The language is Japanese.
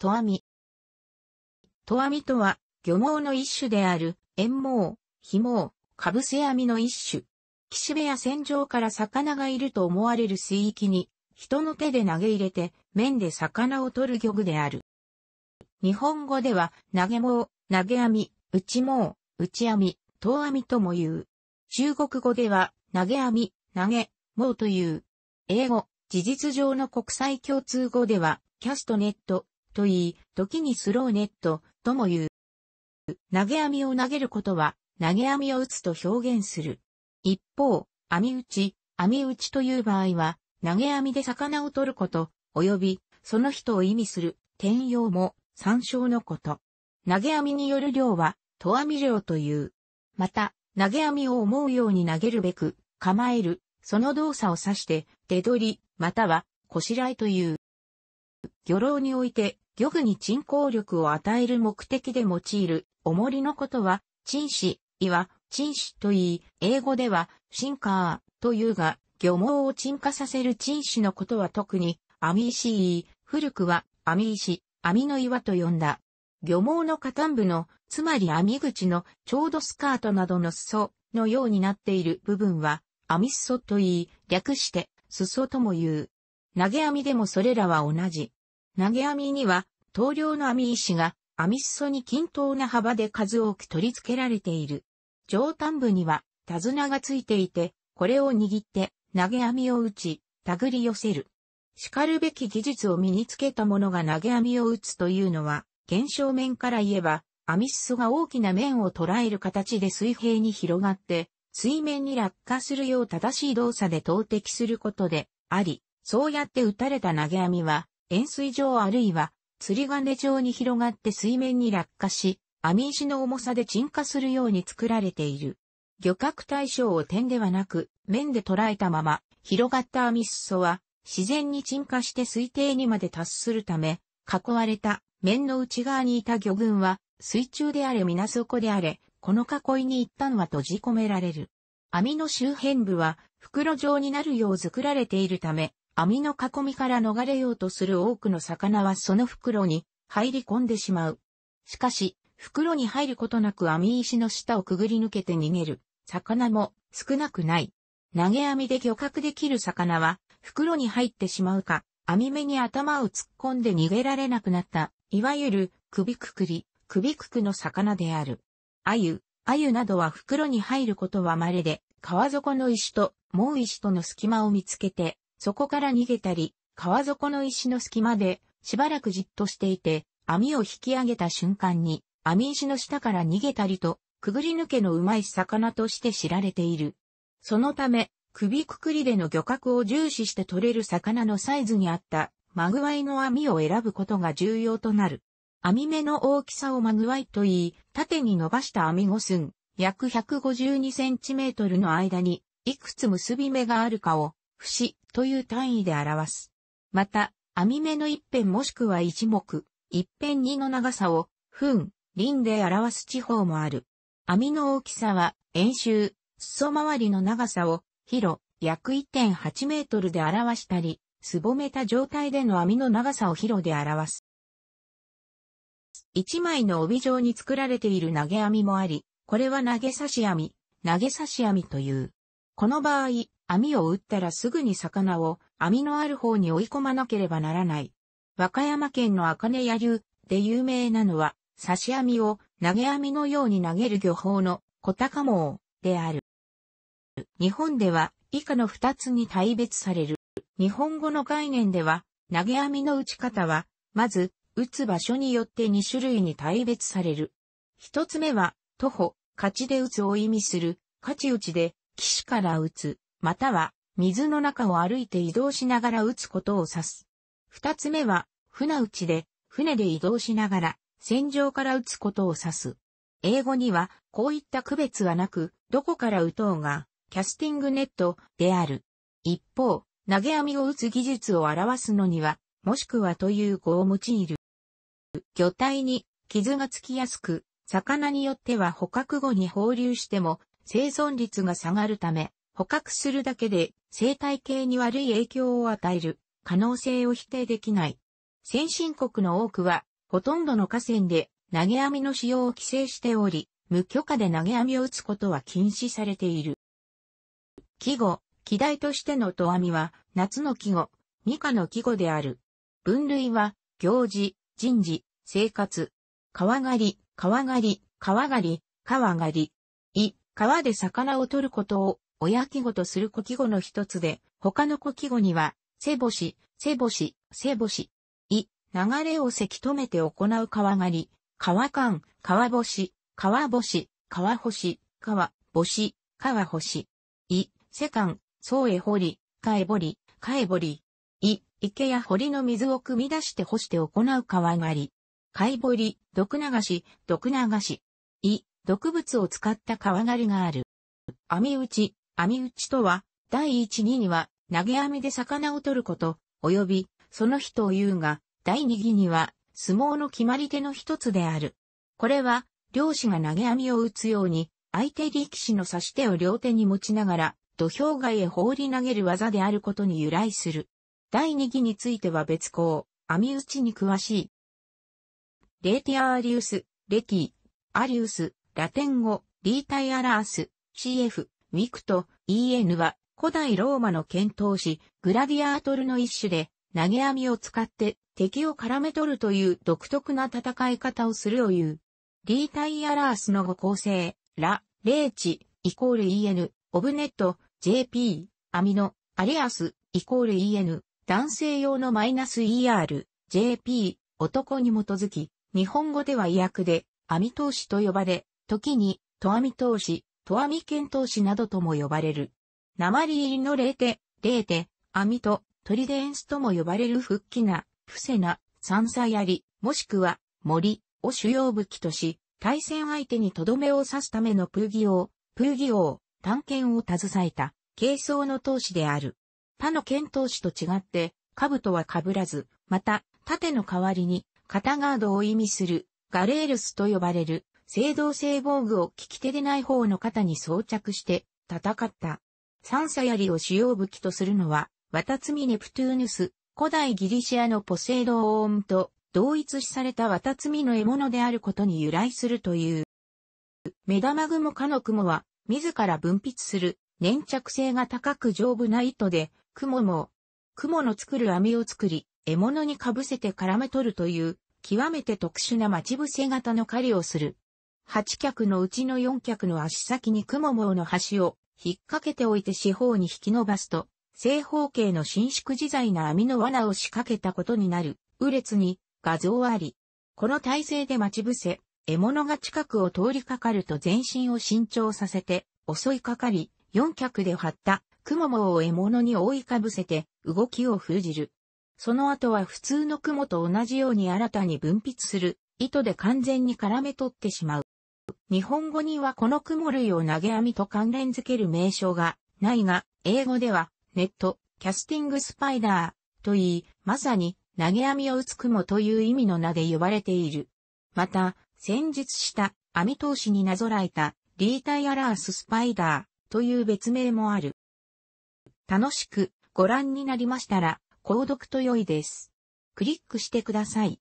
とあみ。とあみとは、漁網の一種である、縁網、紐、かぶせ網の一種。岸辺や船上から魚がいると思われる水域に、人の手で投げ入れて、面で魚を取る漁具である。日本語では、投げ網、投げ網、内網、内網、遠網とも言う。中国語では、投げ網、投げ、網という。英語、事実上の国際共通語では、キャストネット、と言い、時にスローネットとも言う。投げ網を投げることは、投げ網を打つと表現する。一方、網打ち、網打ちという場合は、投げ網で魚を取ること、及び、その人を意味する、転用も、参照のこと。投げ網による量は、と網量という。また、投げ網を思うように投げるべく、構える、その動作を指して、手取り、または、こしらえという。漁労において、漁具に沈降力を与える目的で用いる、重りのことは、沈死、いは、沈死と言い、英語では、シンカーというが、漁網を沈下させる沈死のことは特に、網石言い、古くは、網石、網の岩と呼んだ。漁網の下端部の、つまり網口の、ちょうどスカートなどの裾のようになっている部分は、網裾と言い、略して、裾とも言う。投げ網でもそれらは同じ。投げ網には、等量の網石が、網裾に均等な幅で数多く取り付けられている。上端部には、手綱がついていて、これを握って、投げ網を打ち、手繰り寄せる。叱るべき技術を身につけた者が投げ網を打つというのは、現象面から言えば、網裾が大きな面を捉える形で水平に広がって、水面に落下するよう正しい動作で投擲することであり、そうやって打たれた投げ網は、円錐状あるいは釣り金状に広がって水面に落下し、網石の重さで沈下するように作られている。漁獲対象を点ではなく、面で捉えたまま、広がった網裾は、自然に沈下して水底にまで達するため、囲われた面の内側にいた魚群は、水中であれ水底であれ、この囲いに一旦は閉じ込められる。網の周辺部は袋状になるよう作られているため、網の囲みから逃れようとする多くの魚はその袋に入り込んでしまう。しかし、袋に入ることなく網石の下をくぐり抜けて逃げる魚も少なくない。投げ網で漁獲できる魚は袋に入ってしまうか、網目に頭を突っ込んで逃げられなくなった、いわゆる首くくり、首くくの魚である。鮎、鮎などは袋に入ることは稀で、川底の石と、門石との隙間を見つけて、そこから逃げたり、川底の石の隙間で、しばらくじっとしていて、網を引き上げた瞬間に、網石の下から逃げたりと、くぐり抜けのうまい魚として知られている。そのため、首くくりでの漁獲を重視して取れる魚のサイズに合った、マグワイの網を選ぶことが重要となる。網目の大きさをマグワイと言い、縦に伸ばした網五寸、約1 5 2センチメートルの間に、いくつ結び目があるかを、節、という単位で表す。また、網目の一辺もしくは一目、一辺二の長さを、分、輪で表す地方もある。網の大きさは、円周、裾回りの長さを、広、約1.8メートルで表したり、すぼめた状態での網の長さを広で表す。一枚の帯状に作られている投げ網もあり、これは投げ差し網、投げ差し網という。この場合、網を打ったらすぐに魚を網のある方に追い込まなければならない。和歌山県の茜野流で有名なのは、刺し網を投げ網のように投げる漁法の小高網である。日本では以下の二つに大別される。日本語の概念では、投げ網の打ち方は、まず、打つ場所によって2種類に大別される。一つ目は、徒歩、勝ちで打つを意味する、勝ち打ちで、騎士から打つ、または水の中を歩いて移動しながら撃つことを指す。二つ目は、船打ちで、船で移動しながら、戦場から撃つことを指す。英語には、こういった区別はなく、どこから撃とうが、キャスティングネットである。一方、投げ網を撃つ技術を表すのには、もしくはという語を用いる。魚体に傷がつきやすく、魚によっては捕獲後に放流しても生存率が下がるため、捕獲するだけで生態系に悪い影響を与える可能性を否定できない。先進国の多くは、ほとんどの河川で投げ網の使用を規制しており、無許可で投げ網を打つことは禁止されている。季語、季題としてのと網は、夏の季語、ミカの季語である。分類は、行事、人事、生活。川狩り、川狩り、川狩り、川狩り。い、川で魚を取ることを親季語とする古季語の一つで、他の古季語には、背星、背星、背星、い、流れをせき止めて行う川狩り、川間、川星、川星、川星、川、星、川星、い、世間、宗へ掘り、かえ掘り、かえ掘り、い、池や堀の水を汲み出して干して行う川狩り、貝掘り、毒流し、毒流し、い、毒物を使った川狩りがある。網打ち、網打ちとは、第1、2には、投げ網で魚を取ること、及び、その人を言うが、第2義には、相撲の決まり手の一つである。これは、漁師が投げ網を打つように、相手力士の差し手を両手に持ちながら、土俵外へ放り投げる技であることに由来する。第2義については別項、網打ちに詳しい。レーティアーリウス、レティ、アリウス、ラテン語、リータイアラース、CF、ウィクト、EN は古代ローマの剣闘士、グラディアートルの一種で、投げ網を使って敵を絡め取るという独特な戦い方をするを言う。リータイアラースの語構成、ラ、レーチ、イコール EN、オブネット、JP、アミノ、アリアス、イコール EN、男性用のマイナス ER、JP、男に基づき、日本語では意訳で、網投資と呼ばれ、時に、と網投資、と網遣唐使などとも呼ばれる。鉛入りの霊手、霊手、網と、鳥でンスとも呼ばれる復帰な、伏せな、山菜槍、もしくは、森を主要武器とし、対戦相手にとどめを刺すためのプーギ王、プーギ王、探検を携えた、軽装の闘士である。他の剣闘士と違って、兜は被らず、また、盾の代わりに、肩ガードを意味する、ガレールスと呼ばれる、青銅製防具を利き手でない方の肩に装着して戦った。三叉槍を主要武器とするのは、ワタツミネプトゥーヌス、古代ギリシアのポセイドオームと同一視されたワタツミの獲物であることに由来するという。目玉雲科の雲は、自ら分泌する粘着性が高く丈夫な糸で、雲も、雲の作る網を作り、獲物にかぶせて絡め取るという、極めて特殊な待ち伏せ型の狩りをする。8脚のうちの4脚の足先に蜘網の端を引っ掛けておいて四方に引き伸ばすと、正方形の伸縮自在な網の罠を仕掛けたことになる、うれつに画像あり。この体勢で待ち伏せ、獲物が近くを通りかかると全身を伸長させて、襲いかかり、4脚で張った蜘網を獲物に覆いかぶせて、動きを封じる。その後は普通の蜘蛛と同じように新たに分泌する、糸で完全に絡め取ってしまう。日本語にはこの雲類を投げ網と関連づける名称がないが、英語ではネット、キャスティングスパイダーといい、まさに投げ網を打つ雲という意味の名で呼ばれている。また、先日した網投資になぞらえたリータイアラーススパイダーという別名もある。楽しくご覧になりましたら、購読と良いです。クリックしてください。